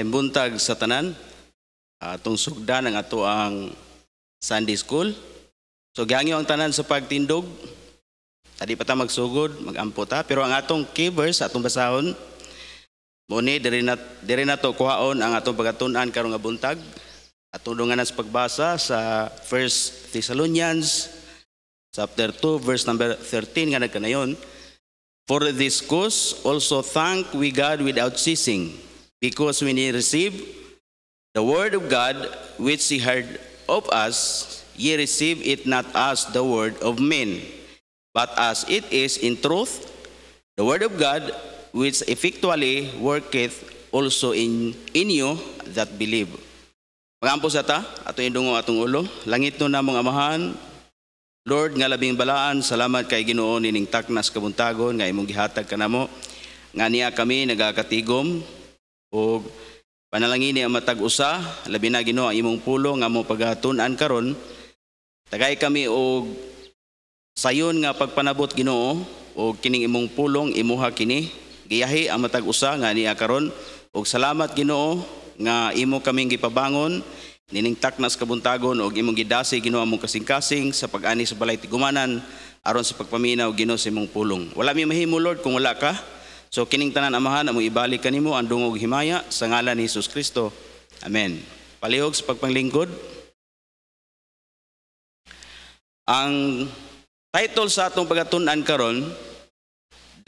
buntag sa tanan. Atong sugdan ang ato ang Sunday School. So gihangyo ang tanan sa pagtindog. Tadi pa ta magsugod, magampo ta, pero ang atong key verse atong basahon Muni diri na diri kuhaon ang atong pagatun-an karong buntag. Atong dunganan sa pagbasa sa 1 Thessalonians chapter 2 verse number 13 nga nagkanayon. For this cause also thank we God without ceasing Because when ye receive the word of God, which ye heard of us, ye receive it not as the word of men, but as it is in truth, the word of God, which effectually worketh also in, in you that believe. Pagampo sa ta, ato indungo atong ulo, langit no namong amahan, Lord, nga labing balaan, salamat kay Ginoo nining taknas kabuntagon nga imong gihatag kanamo. Nga niya kami nagakatigom ug panalangin ang matag usa labi na Ginoo ang imong pulo nga mo paghatunan karon tagay kami og sayon nga pagpanabot Ginoo og kining imong pulong imuha kini giyahi ang matag usa nga niya karon og salamat Ginoo nga imo kaming gipabangon nining taknas kabuntagon og imong gidasi Ginoo among kasing-kasing sa pag-ani sa balay tigumanan aron sa pagpaminaw Ginoo sa imong pulong wala mi mahimo Lord kung wala ka So kining tanan amahan amo ibalik kanimo ang dungog himaya sa ngalan ni Hesus Kristo. Amen. Palihog sa pagpanglingkod. Ang title sa atong pagatun-an karon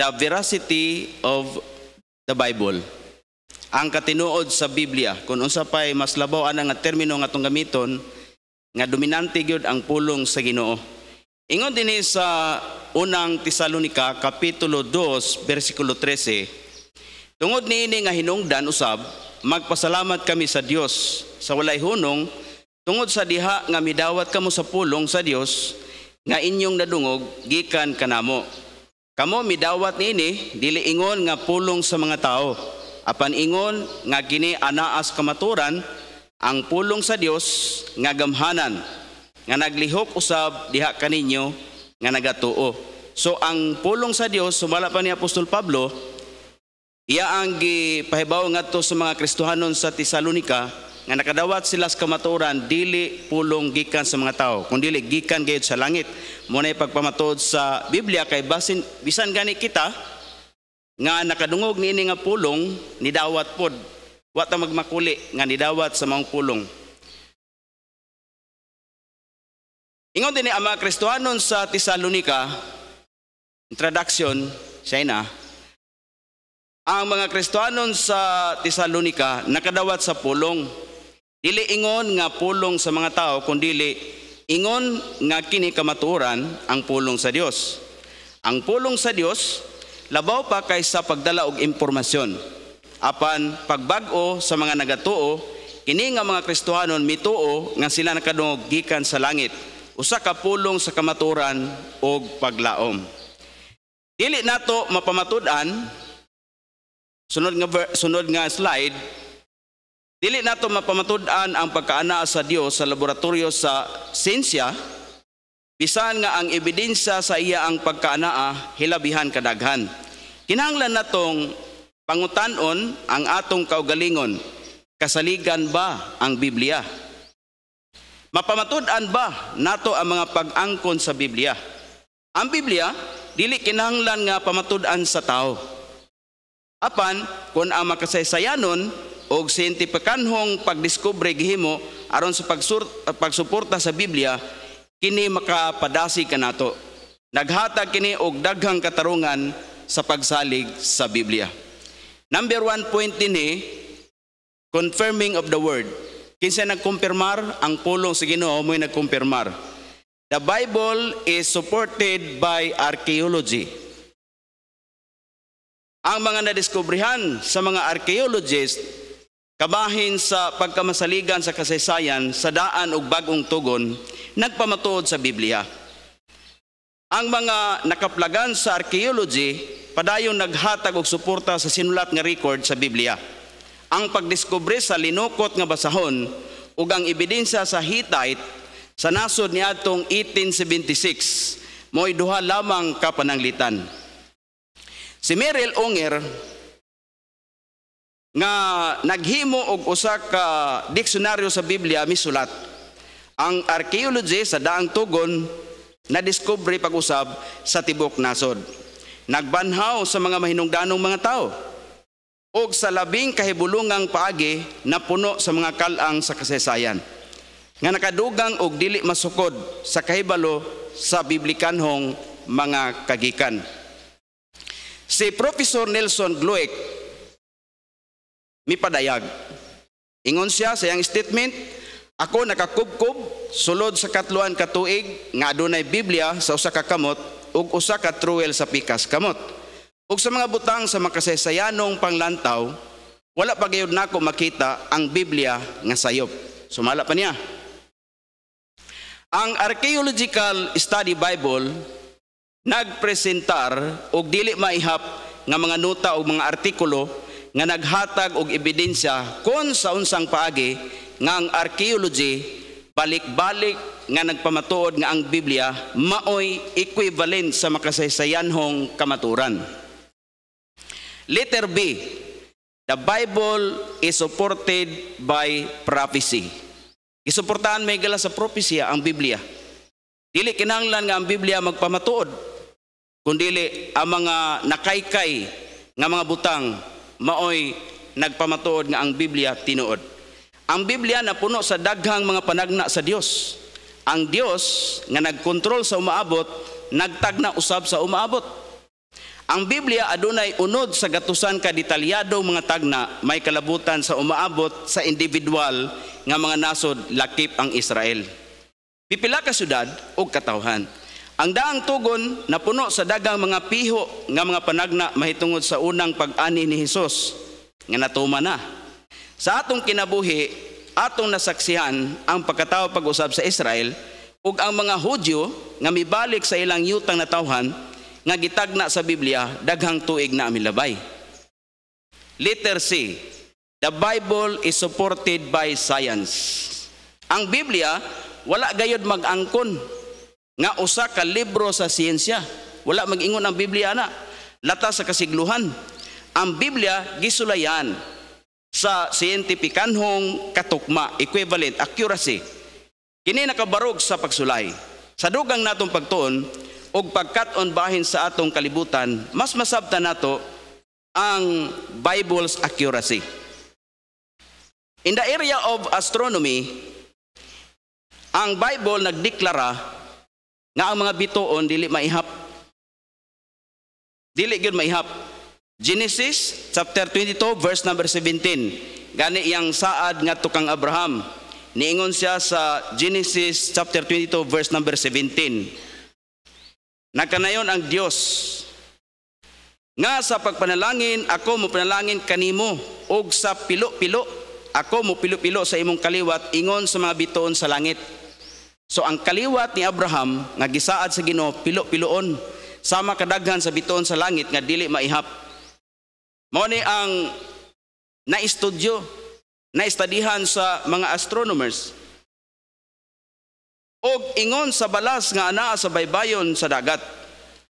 The Veracity of the Bible. Ang katinuod sa Biblia. Kung unsa pay mas labaw ana nga termino nga atong gamiton nga dominante gyud ang pulong sa Ginoo. Ingon dinhi sa unang Tesalonika kapitulo 2 bersikulo 13 Tungod niini nga hinungdan usab magpasalamat kami sa Dios sa walay hunong tungod sa diha nga midawat kamo sa pulong sa Dios nga inyong nadungog gikan kanamo kamo midawat niini dili ingon nga pulong sa mga tao apan ingon nga kini anaas kamaturan ang pulong sa Dios nga gamhanan nga naglihok usab diha kaninyo nga nagatuo. So ang pulong sa Dios sumala pa ni Apostol Pablo iya ang gipahibaw to sa mga Kristohanon sa Tesalonika nga nakadawat sila sa kamaturan dili pulong gikan sa mga tao kundi gikan gayud sa langit. Mo nay pagpamatod sa Biblia kay basin bisan gani kita nga nakadungog ni ini nga pulong ni dawat pod wa ta magmakuli nga ni dawat sa mga pulong. Ingon din ang mga Kristohanon sa Tesalonika, introduction, siya na, ang mga Kristohanon sa Tesalonika nakadawat sa pulong. Dili ingon nga pulong sa mga tao, kundili ingon nga kini kamaturan ang pulong sa Dios. Ang pulong sa Dios labaw pa kaysa pagdala og impormasyon. Apan pagbag-o sa mga nagatuo, kini nga mga Kristohanon mituo nga sila nakadungog gikan sa langit usa ka pulong sa kamaturan og paglaom. Dili nato mapamatud-an sunod nga sunod nga slide dili nato mapamatud-an ang pagkaana sa Dios sa laboratoryo sa siyensya bisan nga ang ebidensya sa iya ang pagkaanaa hilabihan kadaghan. Kinahanglan natong pangutan-on ang atong kaugalingon. Kasaligan ba ang Biblia? Mapamatud-an ba nato ang mga pag-angkon sa Biblia? Ang Biblia, dili kinahanglan nga pamatud-an sa tao. Apan, kung ang makasaysayanon o sintipikanhong pagdiskubre gihimo aron sa pagsuporta sa Biblia, kini makapadasi kanato. Naghatag kini og daghang katarungan sa pagsalig sa Biblia. Number one point din eh, confirming of the word. Kinsa nagkumpirmar? Ang pulong sa Ginoo mo'y nagkumpirmar. The Bible is supported by archaeology. Ang mga nadiskubrihan sa mga archaeologist kabahin sa pagkamasaligan sa kasaysayan sa daan ug bagong tugon nagpamatuod sa Biblia. Ang mga nakaplagan sa archaeology padayon naghatag og suporta sa sinulat nga record sa Biblia ang pagdiskubre sa linukot nga basahon ug ang ebidensya sa Hittite sa nasod niadtong 1876 mo'y duha lamang ka pananglitan. Si Meryl Unger nga naghimo og usa ka diksyonaryo sa Biblia misulat. Ang archaeology sa daang tugon na discovery pag-usab sa tibok nasod. Nagbanhaw sa mga mahinungdanong mga tao o sa labing kahibulungang paagi na puno sa mga kalang sa kasaysayan nga nakadugang og dili masukod sa kahibalo sa biblikanhong mga kagikan. Si Professor Nelson Glueck mipadayag. Ingon siya sa iyang statement, ako nakakubkob sulod sa katluan ka tuig nga adunay Biblia sa usa ka kamot ug usa ka truel sa pikas kamot. Ug sa mga butang sa makasaysayanong panglantaw, wala pa gayud nako makita ang Biblia nga sayop. Sumala pa niya. Ang Archaeological Study Bible nagpresentar og dili maihap nga mga nota og mga artikulo nga naghatag og ebidensya kon sa unsang paagi nga ang archaeology balik-balik nga nagpamatuod nga ang Biblia maoy equivalent sa makasaysayanhong kamaturan. Letter B, the Bible is supported by prophecy. Isuportahan may gala sa propesya ang Biblia. Dili kinahanglan nga ang Biblia magpamatuod, kundili ang mga nakaykay nga mga butang maoy nagpamatuod nga ang Biblia tinuod. Ang Biblia na puno sa daghang mga panagna sa Dios. Ang Dios nga nagkontrol sa umaabot, nagtagna usab sa umaabot. Ang Biblia adunay unod sa gatusan ka detalyado mga tagna may kalabutan sa umaabot sa individual nga mga nasod lakip ang Israel. Pipila ka syudad ug katawhan. Ang daang tugon na puno sa dagang mga piho nga mga panagna mahitungod sa unang pag-ani ni Hesus nga natuma na. Sa atong kinabuhi, atong nasaksihan ang pagkatao pag-usab sa Israel ug ang mga Hudyo nga mibalik sa ilang yutang natawhan nga gitagna sa Biblia daghang tuig na amilabay. Letter C, the Bible is supported by science. Ang Biblia wala gayod mag-angkon nga usa ka libro sa siyensya. Wala mag-ingon ang Biblia na lata sa kasigluhan. Ang Biblia gisulayan sa siyentipikanhong katukma, equivalent, accuracy. Kini nakabarog sa pagsulay. Sa dugang natong pagtuon, ug pagkaton bahin sa atong kalibutan, mas masabta nato ang Bible's accuracy. In the area of astronomy, ang Bible nagdeklara nga ang mga bituon dili maihap. Dili gyud maihap. Genesis chapter 22 verse number 17. Gani iyang saad nga tukang Abraham. Niingon siya sa Genesis chapter 22 verse number 17. Nagkanayon ang Diyos. Nga sa pagpanalangin, ako mo panalangin kanimo, og sa pilo-pilo, ako mo pilo-pilo sa imong kaliwat, ingon sa mga bituon sa langit. So ang kaliwat ni Abraham, nga gisaad sa ginoo, pilo-piloon, sama kadaghan sa bituon sa langit, nga dili maihap. Mauni ang naistudyo, naistadihan sa mga astronomers, og ingon sa balas nga anaa sa baybayon sa dagat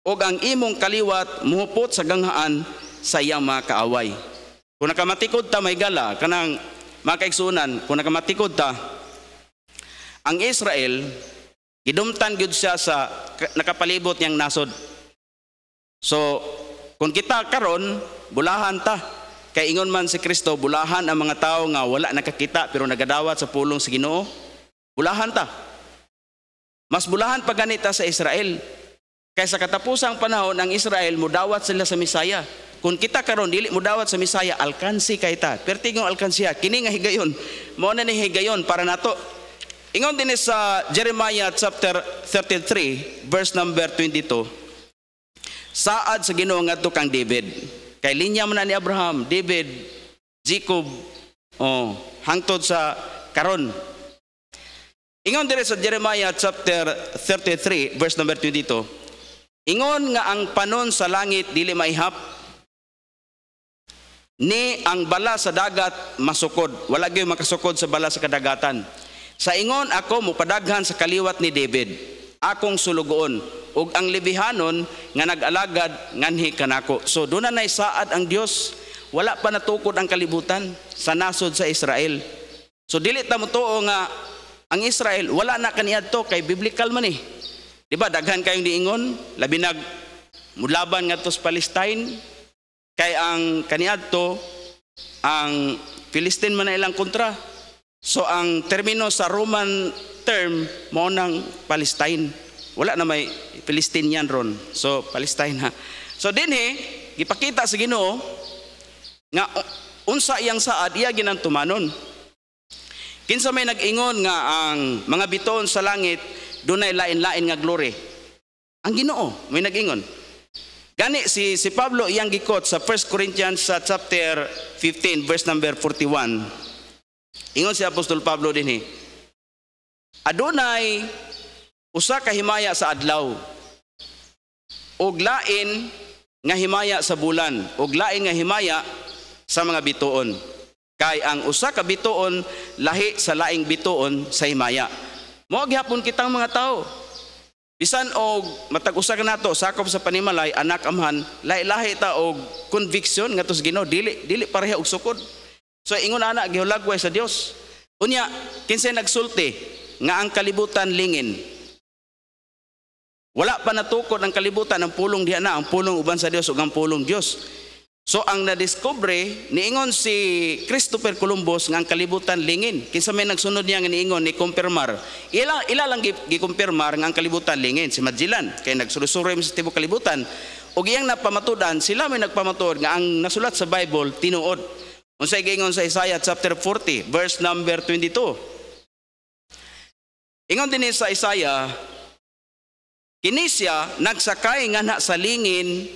og ang imong kaliwat muhupot sa ganghaan sa iyang mga kaaway kung nakamatikod ta may gala kanang mga kaigsunan kung nakamatikod ta ang Israel gidumtan gyud siya sa nakapalibot niyang nasod so kung kita karon bulahan ta kay ingon man si Kristo bulahan ang mga tao nga wala nakakita pero nagadawat sa pulong sa Ginoo bulahan ta mas bulahan pa ganita sa Israel. Kaysa katapusang panahon ang Israel mudawat sila sa Misaya. Kung kita karon dili mudawat sa Misaya, alkansi kay ta. Pertingong alkansiya kini nga higayon. Mao na ni higayon para nato. Ingon din sa Jeremiah chapter 33 verse number 22. Saad sa Ginoo nga kang David. Kay linya mo na ni Abraham, David, Jacob, oh, hangtod sa karon Ingon dire sa Jeremiah chapter 33 verse number 22. Ingon nga ang panon sa langit dili maihap ni ang bala sa dagat masukod. Wala gyud makasukod sa bala sa kadagatan. Sa ingon ako mo padaghan sa kaliwat ni David. Akong sulugoon ug ang libihanon nga nagalagad nganhi kanako. So duna na saad ang Dios wala pa natukod ang kalibutan sa nasod sa Israel. So dili ta mo tuo nga ang Israel, wala na kaniadto kay biblical man eh. Di ba, daghan kayong diingon, labi nag mulaban nga sa Palestine, kay ang kaniadto, ang Philistine man na ilang kontra. So ang termino sa Roman term, mo nang Palestine. Wala na may Philistine ron. So, Palestine ha. So, dinhi, eh, gipakita sa ginoo, nga unsa iyang saad, iya ginantumanon. tumanon. Kinsa may nag-ingon nga ang mga biton sa langit dunay lain-lain nga glory. Ang Ginoo may nag-ingon. Gani si si Pablo iyang gikot sa 1 Corinthians sa chapter 15 verse number 41. Ingon si Apostol Pablo dinhi. Eh, Adunay usa ka himaya sa adlaw ug lain nga himaya sa bulan ug lain nga himaya sa mga bituon. Kay ang usa ka bituon lahi sa laing bituon sa himaya. Mao gihapon kitang mga tao. Bisan og matag usa ka nato sakop sa panimalay anak amhan, lahi-lahi ta og conviction ngadto sa Ginoo dili dili pareha og sukod. So ingon ana gihulagway sa Dios. Unya kinsay nagsulti nga ang kalibutan lingin. Wala pa natukod ang kalibutan ang pulong diha na ang pulong uban sa Dios ug ang pulong Dios. So ang nadiskubre, niingon si Christopher Columbus nga ang kalibutan lingin. Kinsa may nagsunod niya nga niingon ni Kumpirmar. Ila, ila lang gikumpirmar nga ang kalibutan lingin, si Magellan. Kaya nagsurusuri sa tibok kalibutan. O giyang napamatudan, sila may nagpamatod nga ang nasulat sa Bible, tinuod. Unsa giingon sa Isaiah chapter 40, verse number 22. Ingon din sa Isaiah, Kinisya nagsakay nga na sa lingin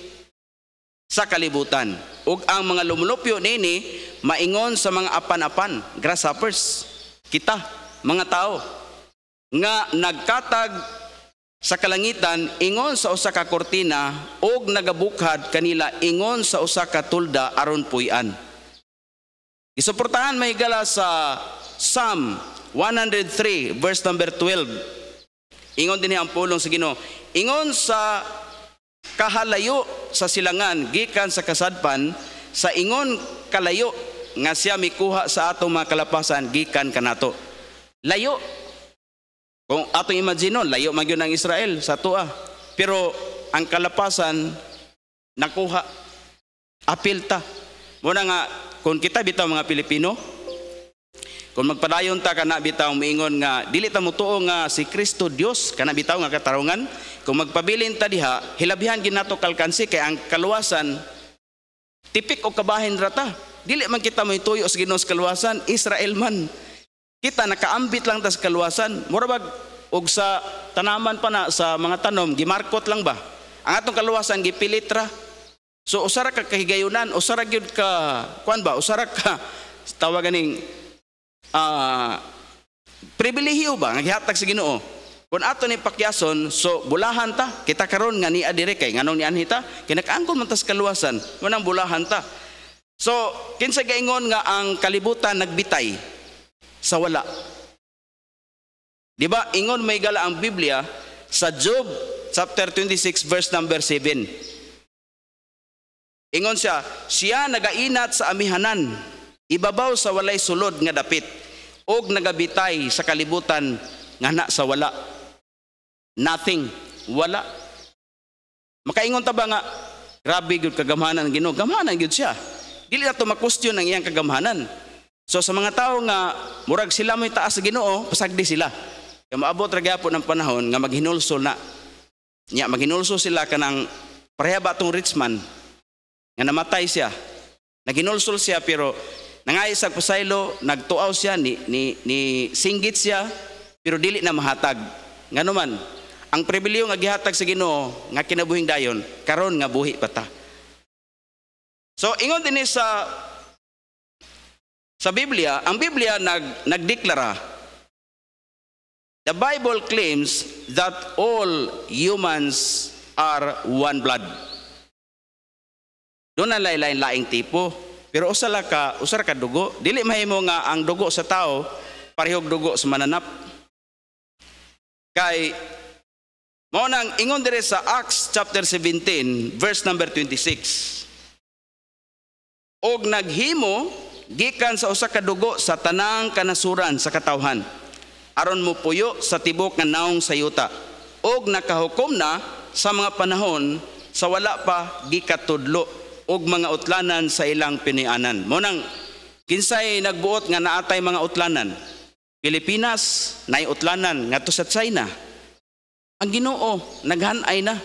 sa kalibutan. Ug ang mga lumulupyo nini maingon sa mga apan-apan, grasshoppers, kita, mga tao nga nagkatag sa kalangitan ingon sa usa ka kortina ug nagabukhad kanila ingon sa usa ka tulda aron puy-an. Gisuportahan may gala sa Psalm 103 verse number 12. Ingon din ang pulong sa Ginoo. Ingon sa kahalayo sa silangan gikan sa kasadpan sa ingon kalayo nga siya mikuha sa atong mga kalapasan gikan kanato layo kung atong imaginon layo magyon ang Israel sa tua pero ang kalapasan nakuha apil ta muna nga kung kita bitaw mga Pilipino kung magpadayon ta kana bitaw miingon nga dili ta mo tuo nga si Kristo Dios kana bitaw nga katarungan kung magpabilin ta diha, hilabihan ginato kalkansi kay ang kaluwasan tipik o kabahin rata. Dili man kita may tuyo sa Ginoos kaluwasan, Israel man. Kita nakaambit lang ta sa kaluwasan. Murabag og sa tanaman pa na sa mga tanom, gimarkot lang ba? Ang atong kaluwasan gipilit ra. So usara ka kahigayunan, usara gyud ka kuan ba? Usara ka tawagan uh, ah, pribilehiyo ba nga gihatag sa Ginoo? Kung ato ni pakyason, so bulahan ta, kita karon nga niya dire kay nganong ni anhita, kinakaangkon man tas kaluwasan, manang bulahan ta. So, kinsa gaingon nga ang kalibutan nagbitay sa wala. Di ba ingon may gala ang Biblia sa Job chapter 26 verse number 7. Ingon siya, siya nagainat sa amihanan, ibabaw sa walay sulod nga dapit, og nagabitay sa kalibutan nga na sa wala. Nothing. Wala. Makaingon ta ba nga, grabe gyud kagamhanan Ginoo. Gamhanan gyud siya. Dili na to ma ang iyang kagamhanan. So sa mga tao nga murag sila may taas sa Ginoo, pasagdi sila. Kaya maabot ra gyapon ang panahon nga maghinulso na. Nya maghinulso sila kanang pareha ba tong rich man nga namatay siya. Naghinulsol siya pero nangay sa pasaylo, nagtuaw siya ni, ni, ni singgit siya pero dili na mahatag. Nga naman, ang pribiliyo nga gihatag sa Ginoo nga kinabuhing dayon karon nga buhi pa ta. So ingon dinhi sa sa Biblia, ang Biblia nag nagdeklara The Bible claims that all humans are one blood. Doon ang lain-lain laing tipo. Pero usala ka, usar ka dugo. Dili mahimo nga ang dugo sa tao, parehog dugo sa mananap. Kay Mao nang ingon dire sa Acts chapter 17 verse number 26. Og naghimo gikan sa usa ka dugo sa tanang kanasuran sa katawhan aron mo puyo sa tibok nga naong sayuta og nakahukom na sa mga panahon sa wala pa gikatudlo og mga utlanan sa ilang pinianan. Mo nang kinsay nagbuot nga naatay mga utlanan. Pilipinas nay utlanan ngadto sa China ang Ginoo naghanay na.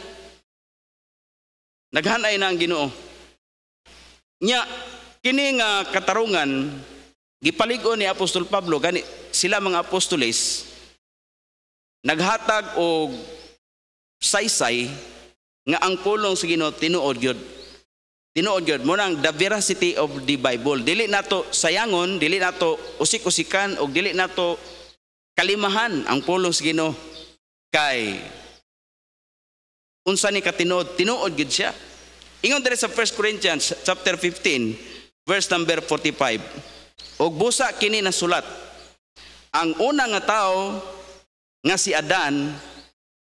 Naghanay na ang Ginoo. Nya kini nga katarungan gipaligon ni Apostol Pablo gani sila mga apostoles naghatag og saysay nga ang pulong sa Ginoo tinuod gyud. Tinuod gyud mo nang the veracity of the Bible. Dili nato sayangon, dili nato usik-usikan og dili nato kalimahan ang pulong sa Ginoo kay unsa ni katinood tinuod gid siya ingon dere sa 1 Corinthians chapter 15 verse number 45 og busa kini na sulat ang una nga tawo nga si Adan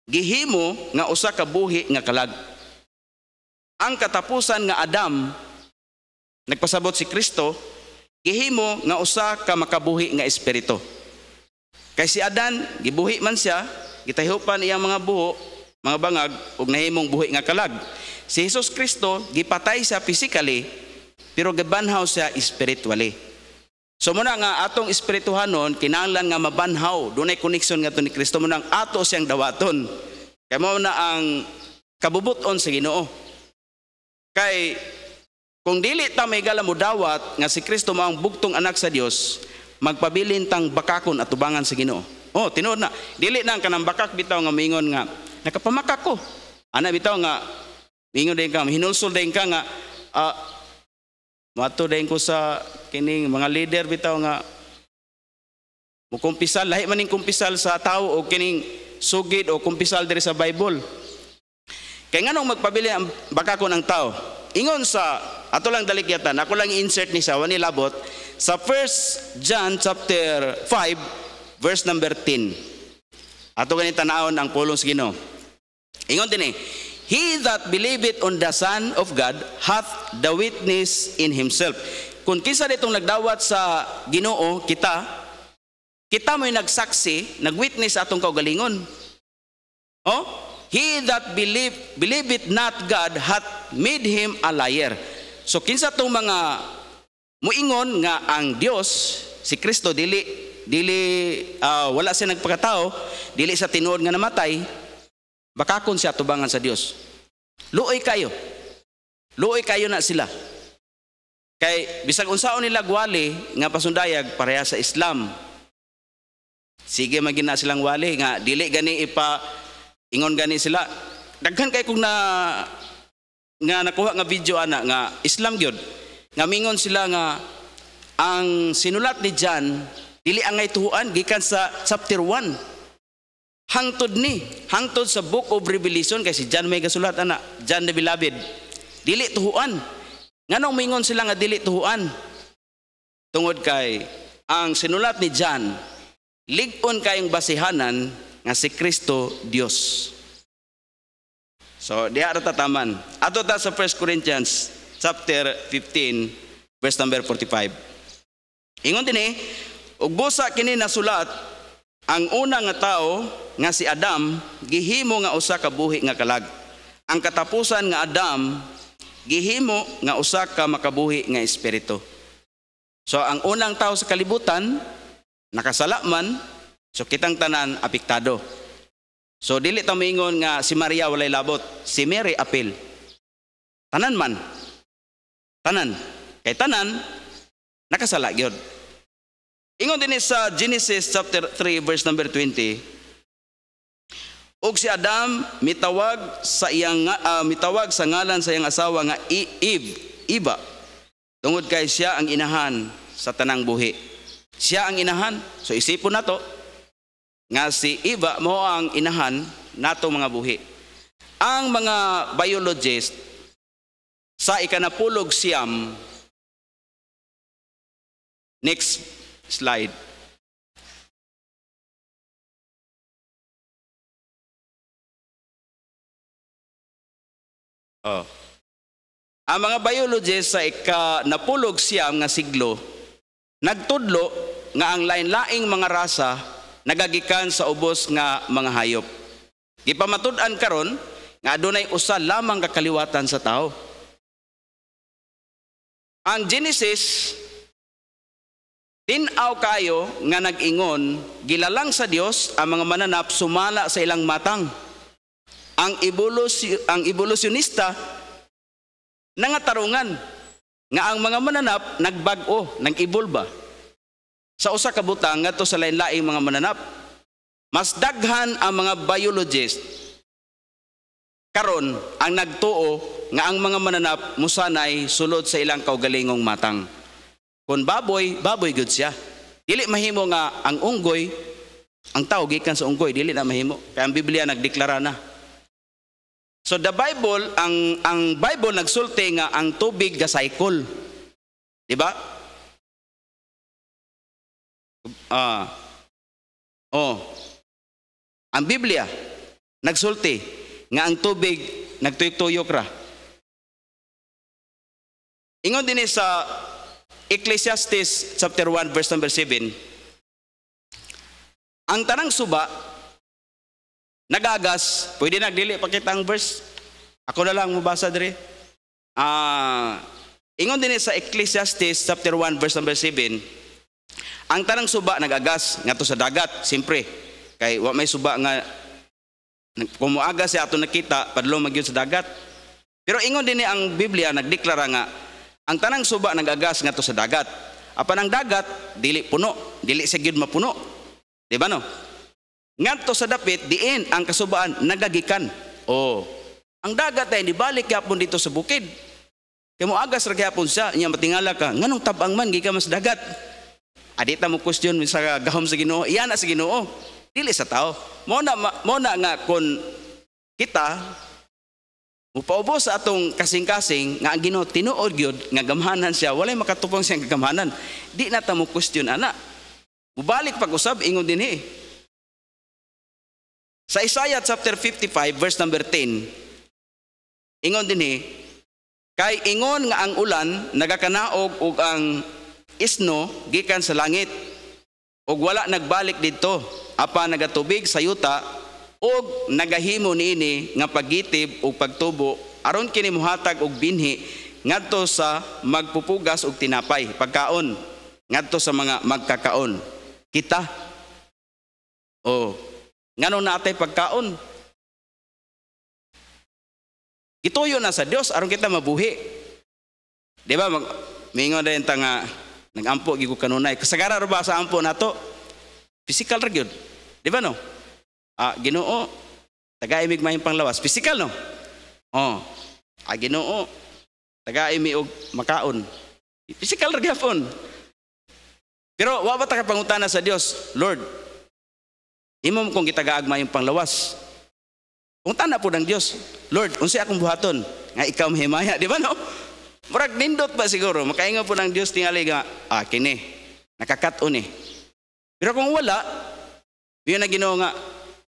gihimo nga usa ka buhi nga kalag ang katapusan nga Adam nagpasabot si Kristo gihimo nga usa ka makabuhi nga espiritu kay si Adan gibuhi man siya gitahiupan iyang mga buho, mga bangag ug nahimong buhi nga kalag. Si Hesus Kristo gipatay sa physically pero gibanhaw siya spiritually. So muna nga atong espirituhanon kinahanglan nga mabanhaw, dunay connection nga to ni Kristo muna ang ato siyang dawaton. Kay mao na ang kabubuton sa Ginoo. Kay kung dili ta may gala mo dawat nga si Kristo mao ang bugtong anak sa Dios, magpabilin tang bakakon at tubangan sa Ginoo. Oh, tinuod na. Dili na ang kanang bakak bitaw nga mingon nga nakapamakak ko. Ana bitaw nga mingon din ka, hinulsol din ka nga uh, mato din ko sa kining mga leader bitaw nga mukumpisal lahi man ning kumpisal sa tao o kining sugid o kumpisal diri sa Bible. Kay nganong magpabili ang baka ko ng tao? Ingon sa ato lang dalikyatan, ako lang insert ni sa wani labot sa 1 John chapter 5 verse number 10. Ato ganit tanawon ang pulong sa Ginoo. Ingon din eh, He that believeth on the Son of God hath the witness in himself. Kung kisa ditong nagdawat sa Ginoo kita, kita mo'y nagsaksi, nagwitness atong kaugalingon. Oh? He that believe, believe it not God hath made him a liar. So kinsa tong mga muingon nga ang Dios si Kristo dili dili uh, wala siya nagpakatao, dili sa tinuod nga namatay, baka kun siya tubangan sa Dios. Luoy kayo. Luoy kayo na sila. Kay bisag unsaon nila gwali nga pasundayag pareha sa Islam. Sige magina silang wali nga dili gani ipa ingon gani sila. Daghan kay kung na nga nakuha nga video ana nga Islam gyud nga mingon sila nga ang sinulat ni John Dili angay ituan gikan sa chapter 1. Hangtod ni, hangtod sa book of Revelation kay si John may gasulat ana, John the beloved. Dili tuhuan. Nganong mingon sila nga dili tuhuan? Tungod kay ang sinulat ni John, ligon kayong basihanan nga si Kristo Dios. So, diha ra tataman. Ato ta sa 1 Corinthians chapter 15 verse number 45. Ingon dinhi eh, Ug busa kini nasulat ang una nga tao nga si Adam gihimo nga usa ka buhi nga kalag. Ang katapusan nga Adam gihimo nga usa ka makabuhi nga espiritu. So ang unang tao sa kalibutan nakasala man so kitang tanan apektado. So dili ta moingon nga si Maria walay labot, si Mary apil. Tanan man. Tanan. Kay tanan nakasala gyud. Ingon din sa Genesis chapter 3 verse number 20. Og si Adam mitawag sa iyang uh, mitawag sa ngalan sa iyang asawa nga Eve, Iba. Tungod kay siya ang inahan sa tanang buhi. Siya ang inahan. So isipon nato nga si Eva mo ang inahan nato mga buhi. Ang mga biologist sa ikanapulog siyam next slide. Oh. Ang mga biologist sa ika-napulog siyam nga siglo, nagtudlo nga ang lain-laing mga rasa nagagikan sa ubos nga mga hayop. Gipamatud-an karon nga adunay usa lamang kakaliwatan sa tao. Ang Genesis Tinaw kayo nga nag-ingon, gilalang sa Dios ang mga mananap sumala sa ilang matang. Ang evolusyon, ang evolusyonista nangatarungan nga ang mga mananap nagbag-o, nag-evolba. Sa usa ka butang ngadto sa lain-laing mga mananap, mas daghan ang mga biologist karon ang nagtuo nga ang mga mananap musanay sulod sa ilang kaugalingong matang. Kung baboy, baboy gud siya. Dili mahimo nga ang unggoy, ang tao gikan sa unggoy, dili na mahimo. Kaya ang Biblia nagdeklara na. So the Bible, ang ang Bible nagsulti nga ang tubig ga cycle. Di ba? Ah. Oh. Ang Biblia nagsulti nga ang tubig nagtuyok-tuyok ra. Ingon din sa Ecclesiastes chapter 1 verse number 7. Ang tanang suba nagagas, pwede nagdili pakita ang verse. Ako na lang mabasa dire. Ah, uh, ingon din sa Ecclesiastes chapter 1 verse number 7. Ang tanang suba nagagas ngadto sa dagat, simpre. Kay wa may suba nga kumuaga sa ato nakita padlo magyud sa dagat. Pero ingon din ang Biblia nagdeklara nga ang tanang suba nagagas nga sa dagat. Apan ang dagat, dili puno, dili sigid mapuno. Di ba no? Ngadto sa dapit, diin ang kasubaan nagagikan. Oh. Ang dagat ay dibalik yapon dito sa bukid. Kay mo agas ra gyapon siya, nya matingala ka. Nganong tabang man gikan mas dagat? Adita mo question sa gahom sa Ginoo, iya na sa Ginoo. Dili sa tao. Mo na mo na nga kun kita Mupaubos sa atong kasing-kasing nga ang Ginoo tinuod gyud nga gamhanan siya walay makatupong siyang gamhanan. Di na ta mo question ana. Mubalik pag usab ingon dinhi. Sa Isaiah chapter 55 verse number 10 ingon dinhi kay ingon nga ang ulan nagakanaog ug ang isno gikan sa langit ug wala nagbalik didto apan nagatubig sa yuta o nagahimo niini nga pagitib og pagtubo aron kini mohatag og binhi ngadto sa magpupugas og tinapay pagkaon ngadto sa mga magkakaon kita o nganong natay pagkaon gituyo na sa Dios aron kita mabuhi di ba mag mingon din ta nga nagampo gyud kanunay kasagara ba sa ampo nato physical ra di ba no Ah, Ginoo, tagaimig mahing panglawas, physical no. Oh. Ah, Ginoo, tagaimi og makaon. Physical ra gyapon. Pero wa ba ta pangutana sa Dios, Lord, imo kung kitagaagma yung panglawas. Kung Pangutana po ng Dios, Lord, unsay akong buhaton nga ikaw mahimaya, di ba no? Murag nindot ba siguro, makaingon po ng Dios tingali nga ah kini nakakaton eh. Pero kung wala, yun na Ginoo nga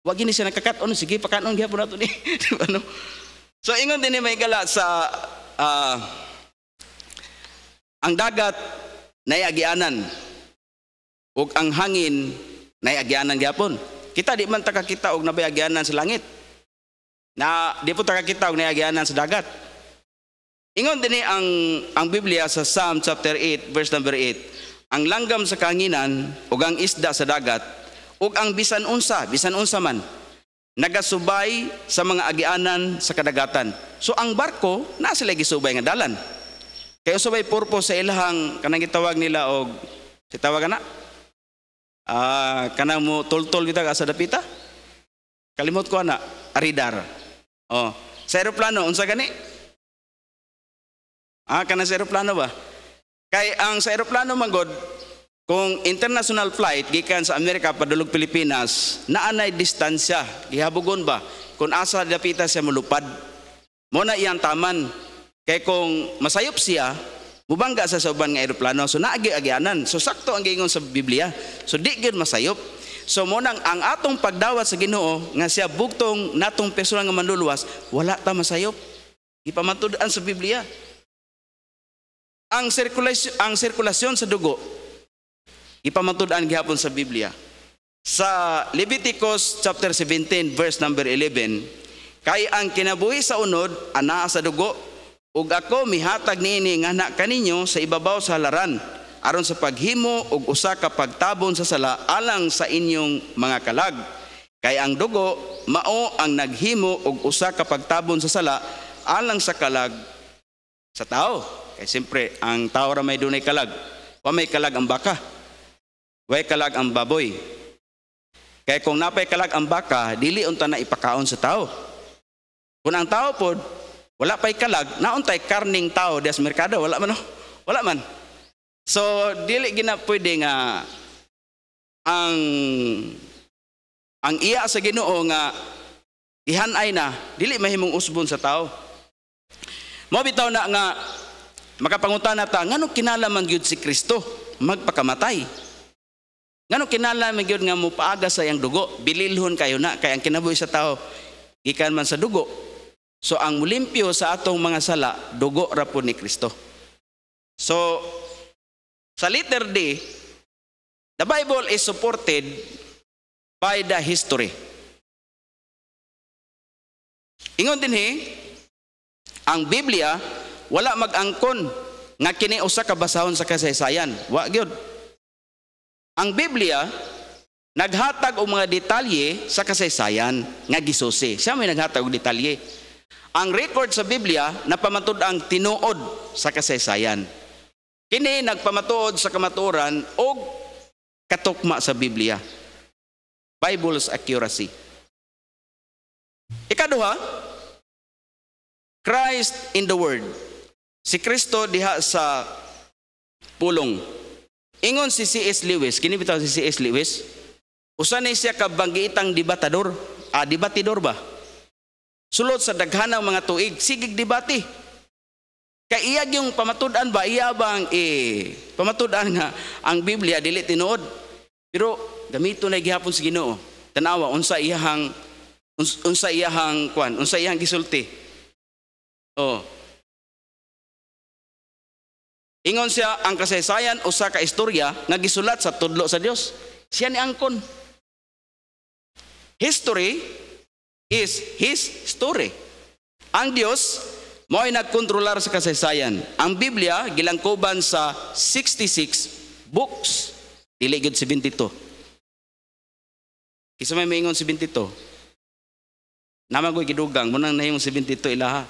Wag ini siya on ano, sige pakanon gyapon nato ni. Di So ingon din ni may gala sa uh, ang dagat nay agianan ug ang hangin nay agianan gyapon. Kita di man kita og nabay agianan sa langit. Na di po takakita og nay agianan sa dagat. Ingon din ni ang ang Biblia sa Psalm chapter 8 verse number 8. Ang langgam sa kanginan ug ang isda sa dagat ug ang bisan unsa, bisan unsa man nagasubay sa mga agianan sa kadagatan. So ang barko na sila gisubay nga dalan. Kay usabay purpose sa ilahang kanang gitawag nila og tawag na ah uh, kanang mo toltol kita sa dapita. Kalimot ko ana, radar. Oh, sa eroplano unsa gani? Ah, kana sa eroplano ba? Kay ang sa eroplano manggod kung international flight gikan sa Amerika padulog Pilipinas, naanay distansya, gihabugon ba kung asa dapita siya mulupad. Mo na iyang taman kay kung masayop siya, mubangga sa uban nga eroplano. So naagi-agianan. So sakto ang gingon sa Biblia. So di gyud masayop. So mo nang ang atong pagdawat sa Ginoo nga siya bugtong natong personal nga manluluwas, wala ta masayop. Ipamatud-an sa Biblia. Ang sirkulasyon, ang sirkulasyon sa dugo Ipamatud-an gihapon sa Biblia. Sa Leviticus chapter 17 verse number 11, kay ang kinabuhi sa unod ana sa dugo ug ako mihatag niini nga anak kaninyo sa ibabaw sa halaran aron sa paghimo ug usa ka pagtabon sa sala alang sa inyong mga kalag. Kay ang dugo mao ang naghimo og usa ka pagtabon sa sala alang sa kalag sa tao. Kay siyempre ang tao ra may dunay kalag. Wa may kalag ang baka way kalag ang baboy. Kaya kung napay kalag ang baka, dili unta na ipakaon sa tao. Kung ang tao po, wala pa'y kalag, nauntay karning tao des merkado, wala man. Oh. Wala man. So, dili gina pwede nga ang ang iya sa Ginoo nga gihanay na dili mahimong usbon sa tao. Mao bitaw na nga makapangutan na ta ngano kinalaman gyud si Kristo magpakamatay. Ngano kinala mi gyud nga mupaaga sa iyang dugo, bililhon kayo na kay ang kinabuhi sa tao gikan man sa dugo. So ang mulimpyo sa atong mga sala dugo ra po ni Kristo. So sa letter D, the Bible is supported by the history. Ingon dinhi, ang Biblia wala mag-angkon nga kini usa ka basahon sa kasaysayan. Wa gyud ang Biblia, naghatag og mga detalye sa kasaysayan nga gisusi. Siya may naghatag og detalye. Ang record sa Biblia napamatud ang tinuod sa kasaysayan. Kini nagpamatuod sa kamaturan og katukma sa Biblia. Bible's accuracy. Ikaduha, Christ in the Word. Si Kristo diha sa pulong Ingon si C.S. Lewis, kini bitaw si C.S. Lewis, usa na siya kabanggitang debatador, ah, debatidor ba? Sulod sa daghanang mga tuig, sigig debate. Kay iya yung pamatud-an ba, iya bang eh, pamatud-an nga ang Biblia dili tinuod. Pero gamito na gihapon sa Ginoo. Tanawa unsa iyahang unsa iyahang kwan, unsa iyahang gisulti. Oh, Ingon siya ang kasaysayan o sa kaistorya nga gisulat sa tudlo sa Dios. Siya ni angkon. History is his story. Ang Dios mo'y nagkontrolar sa kasaysayan. Ang Biblia gilangkoban sa 66 books. Dili gud 72. Kisa may maingon 72. Namagoy gidugang mo nang nahimong 72 ilaha.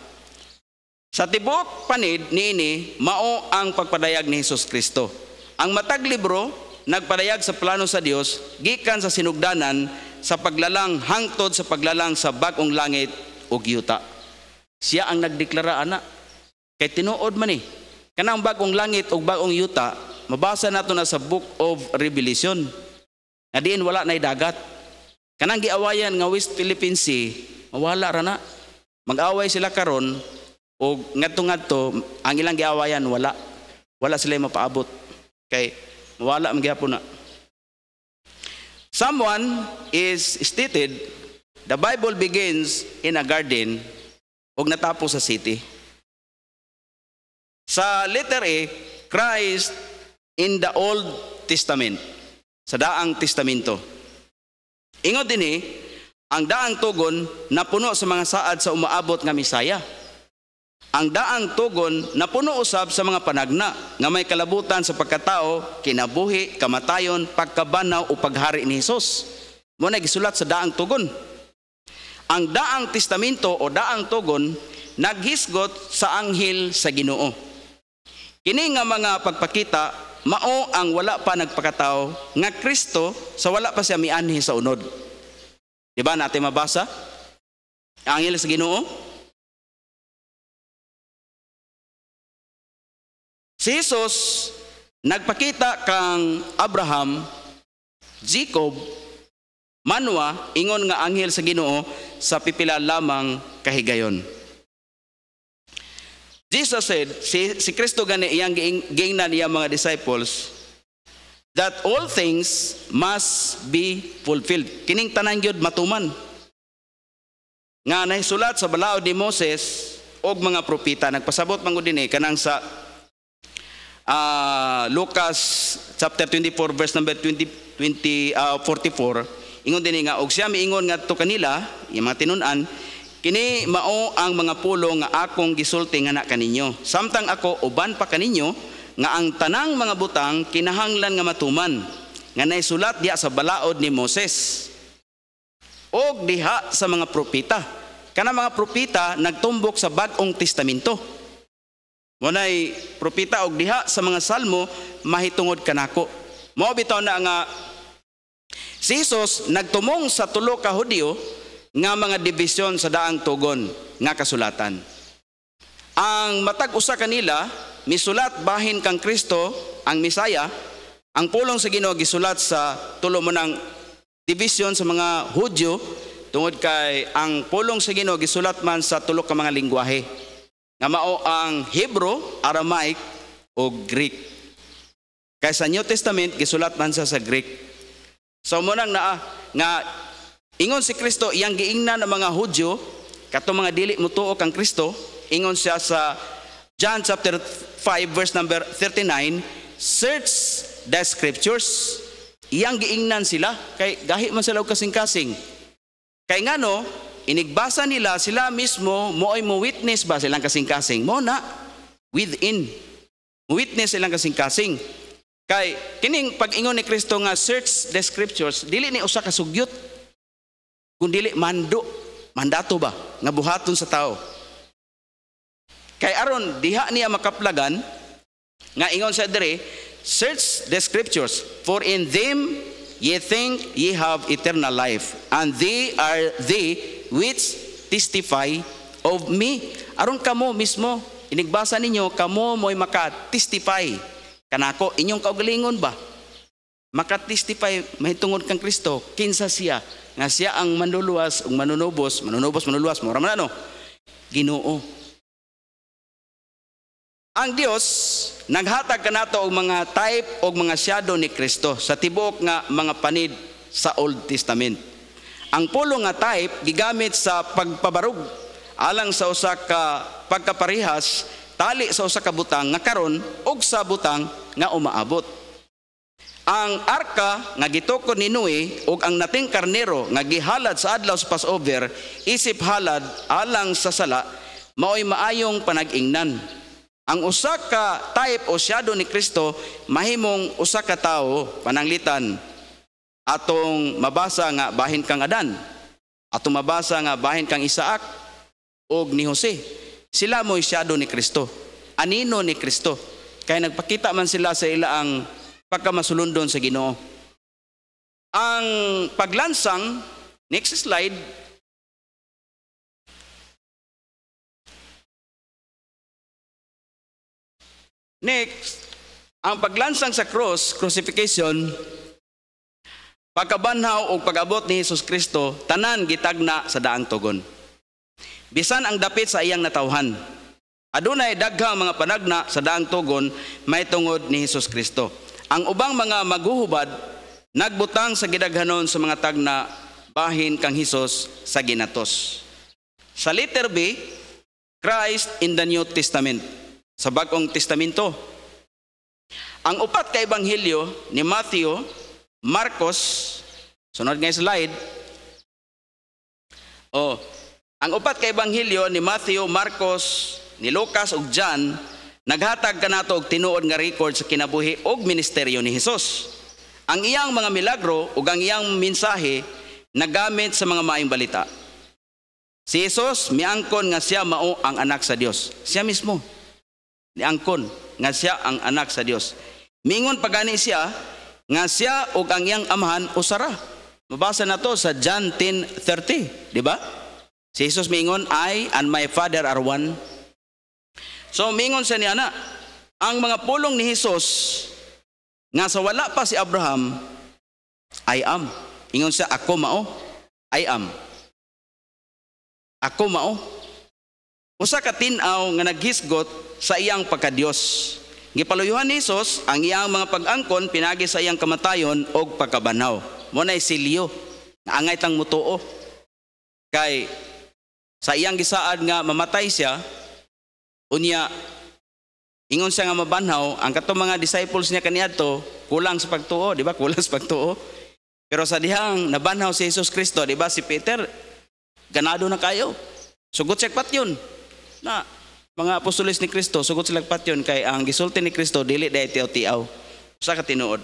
Sa tibok panid niini mao ang pagpadayag ni Hesus Kristo. Ang matag libro nagpadayag sa plano sa Dios gikan sa sinugdanan sa paglalang hangtod sa paglalang sa bag-ong langit ug yuta. Siya ang nagdeklara ana kay tinuod man ni eh. kanang bag-ong langit ug bag-ong yuta mabasa nato na sa Book of Revelation. Na diin wala nay dagat. Kanang giawayan nga West Philippine Sea mawala ra na. Mag-away sila karon o ngadto-ngadto ang ilang giawayan wala wala sila mapaabot kay wala ang gyapon na someone is stated the bible begins in a garden ug natapos sa city sa letter A Christ in the Old Testament sa daang testamento ingon dinhi eh, ang daang tugon napuno sa mga saad sa umaabot nga Misaya ang daang tugon na puno usab sa mga panagna nga may kalabutan sa pagkatao, kinabuhi, kamatayon, pagkabanaw o paghari ni Hesus. Mo na gisulat sa daang tugon. Ang daang testamento o daang tugon naghisgot sa anghel sa Ginoo. Kini nga mga pagpakita mao ang wala pa nagpakatao nga Kristo sa wala pa siya mianhi sa unod. Di ba natin mabasa? anghel sa Ginoo, Si Jesus, nagpakita kang Abraham, Jacob, Manwa, ingon nga anghel sa ginoo sa pipila lamang kahigayon. Jesus said, si, si Kristo gani iyang gingnan iyang mga disciples, that all things must be fulfilled. Kining tanang gyud matuman. Nga naisulat sa balaod ni Moses og mga propeta nagpasabot man gud kanang sa uh, Lucas chapter 24 verse number 20, 20 uh, 44 ingon din nga og siya miingon nga to kanila yung mga tinunan kini mao ang mga pulo nga akong gisulti nga na kaninyo samtang ako uban pa kaninyo nga ang tanang mga butang kinahanglan nga matuman nga naisulat diya sa balaod ni Moses og diha sa mga propeta kana mga propeta nagtumbok sa bag-ong testamento Munay propita og diha sa mga salmo mahitungod kanako. Mao bitaw na nga si Jesus nagtumong sa tulo ka Hudyo nga mga dibisyon sa daang tugon nga kasulatan. Ang matag usa kanila misulat bahin kang Kristo ang Misaya, ang pulong sa Ginoo gisulat sa tulo mo ng dibisyon sa mga Hudyo tungod kay ang pulong sa Ginoo gisulat man sa tulo ka mga lingguwahe nga mao ang Hebrew, Aramaic o Greek. Kay sa New Testament gisulat man sa sa Greek. So mo nang naa nga ingon si Kristo iyang giingnan ng mga Hudyo katong mga dili mutuo kang Kristo ingon siya sa John chapter 5 verse number 39 search the scriptures iyang giingnan sila kay gahi man sila og kasing-kasing kay ngano Inigbasa nila sila mismo mo ay mo witness ba silang kasing-kasing? Mo na within. witness silang kasing-kasing. Kay kining pag-ingon ni Kristo nga search the scriptures dili ni usa ka sugyot kun dili mando mandato ba nga buhaton sa tao. Kay aron diha niya makaplagan nga ingon sa dire search the scriptures for in them ye think ye have eternal life and they are they which testify of me. Aron kamo mismo, inigbasa ninyo, kamo mo'y makatestify. Kanako, inyong kaugalingon ba? Makatestify, mahitungod kang Kristo, kinsa siya, nga siya ang manluluwas, ug manunubos, manunubos, manluluwas, mura man ano, ginoo. Ang Dios naghatag kanato og mga type og mga shadow ni Kristo sa tibok nga mga panid sa Old Testament. Ang pulong nga type gigamit sa pagpabarug alang sa usa ka pagkaparihas tali sa usa ka butang nga karon ug sa butang nga umaabot. Ang arka nga gitukod ni Noe ug ang nating karnero nga gihalad sa adlaw sa Passover isip halad alang sa sala maoy maayong panag-ingnan. Ang usa ka type o shadow ni Kristo mahimong usa ka tawo pananglitan atong mabasa nga bahin kang Adan, atong mabasa nga bahin kang Isaac, og ni Jose. Sila mo isyado ni Kristo. Anino ni Kristo. Kaya nagpakita man sila sa ila ang pagkamasulundon sa ginoo. Ang paglansang, next slide, Next, ang paglansang sa cross, crucifixion, pagkabanhaw o pagabot ni Hesus Kristo, tanan gitagna sa daang tugon. Bisan ang dapit sa iyang natawhan. Adunay daghang mga panagna sa daang tugon may tungod ni Hesus Kristo. Ang ubang mga maguhubad nagbutang sa gidaghanon sa mga tagna bahin kang Hesus sa ginatos. Sa letter B, Christ in the New Testament, sa Bagong Testamento. Ang upat ka ebanghelyo ni Matthew, Marcos, sunod nga slide. Oh, ang upat ka ebanghelyo ni Matthew, Marcos, ni Lucas ug John naghatag kanato og tinuod nga record sa kinabuhi ug ministeryo ni Hesus. Ang iyang mga milagro ug ang iyang mensahe nagamit sa mga maayong balita. Si Jesus miangkon nga siya mao ang anak sa Dios. Siya mismo niangkon nga siya ang anak sa Dios. Mingon pagani siya nga siya o ang iyang amahan usara. Mabasa na to sa John 10:30, di ba? Si Jesus mingon, I and my Father are one. So mingon sa niya na, ang mga pulong ni Jesus nga sa wala pa si Abraham, I am. Ingon siya, ako mao, I am. Ako mao. Usa ka tinaw nga naghisgot sa iyang pagkadiyos. Gipaluyuhan ni Hesus ang iyang mga pag-angkon pinagi sa iyang kamatayon og pagkabanaw. Mo na silyo nga angay tang mutuo. Kay sa iyang gisaad nga mamatay siya unya ingon siya nga mabanaw ang katong mga disciples niya kaniadto kulang sa pagtuo, di ba? Kulang sa pagtuo. Pero sa dihang nabanaw si Jesus Kristo, di ba si Peter ganado na kayo. Sugot siya pat yun. Na mga apostoles ni Kristo sugod sila patyon kay ang gisulti ni Kristo dili dai tiaw-tiaw sa katinuod.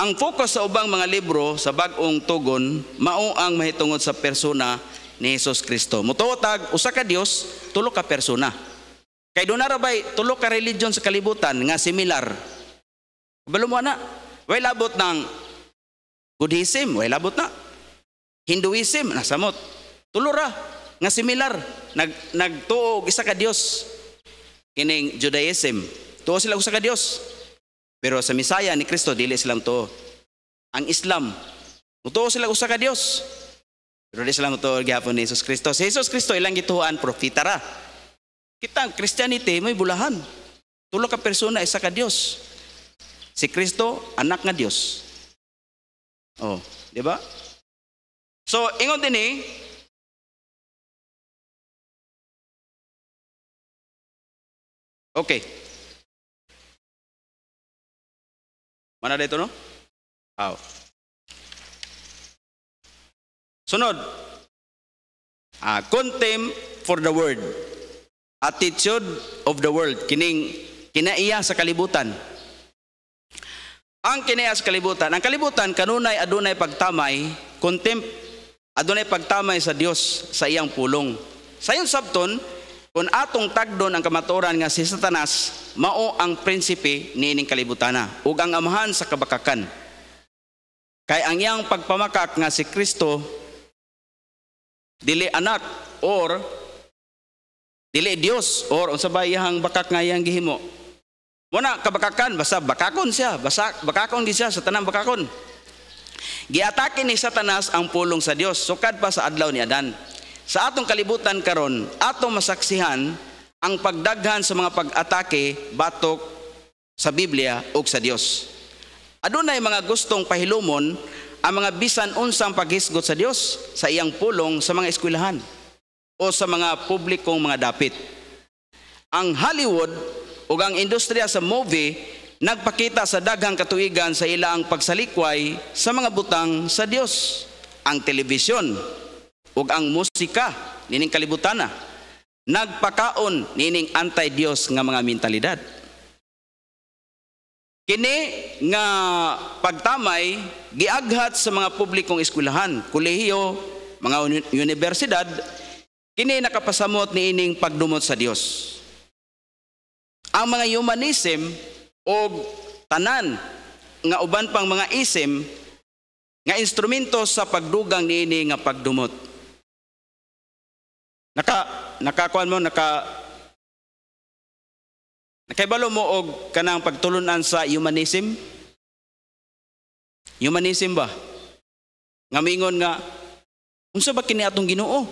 Ang focus sa ubang mga libro sa bag-ong tugon mao ang mahitungod sa persona ni Hesus Kristo. Mutawag usa ka Dios, tulo ka persona. Kay do narabay tulo ka religion sa kalibutan nga similar. Kabalo mo na, way labot ng Buddhism, way labot na. Hinduism nasamot. Tulo ra nga similar nag nagtuo og isa ka Dios kining Judaism tuo sila og usa ka Dios pero sa misaya ni Kristo dili sila tuo ang Islam tuo sila og usa ka Dios pero dili sila tuo gihapon ni Jesus Kristo si Jesus Kristo ilang gituoan propeta ra kita ang Christianity may bulahan tulo ka persona isa ka Dios si Kristo anak nga Dios oh di ba So, ingon din eh, Okay. Mana dito, no? Aw. Sunod. Ah, contempt for the world. Attitude of the world. Kining kinaiya sa kalibutan. Ang kinaiya sa kalibutan. Ang kalibutan, kanunay adunay pagtamay, contempt. Adunay pagtamay sa Dios sa iyang pulong. Sa iyong sabton, kung atong tagdon ang kamatoran nga si Satanas, mao ang prinsipe niining kalibutana ug ang amahan sa kabakakan. Kay ang iyang pagpamakak nga si Kristo dili anak or dili Dios or unsa ba iyang bakak nga iyang gihimo. Muna kabakakan basta bakakon siya, basta bakakon di siya sa bakakon. Giatake ni Satanas ang pulong sa Dios sukad pa sa adlaw ni Adan. Sa atong kalibutan karon, atong masaksihan ang pagdaghan sa mga pag-atake batok sa Biblia ug sa Dios. Adunay mga gustong pahilumon ang mga bisan unsang paghisgot sa Dios sa iyang pulong sa mga eskwelahan o sa mga publikong mga dapit. Ang Hollywood o ang industriya sa movie nagpakita sa daghang katuigan sa ilang pagsalikway sa mga butang sa Dios. Ang telebisyon, ug ang musika nining kalibutan na nagpakaon nining anti Dios nga mga mentalidad. Kini nga pagtamay giaghat sa mga publikong eskulahan, kolehiyo, mga universidad kini nakapasamot niining pagdumot sa Dios. Ang mga humanism o tanan nga uban pang mga isim nga instrumento sa pagdugang niini nga pagdumot. Naka, nakakuan mo, naka, nakaibalo mo og kanang pagtulunan sa humanism? Humanism ba? Nga mingon nga, unsa ba kini atong ginoo?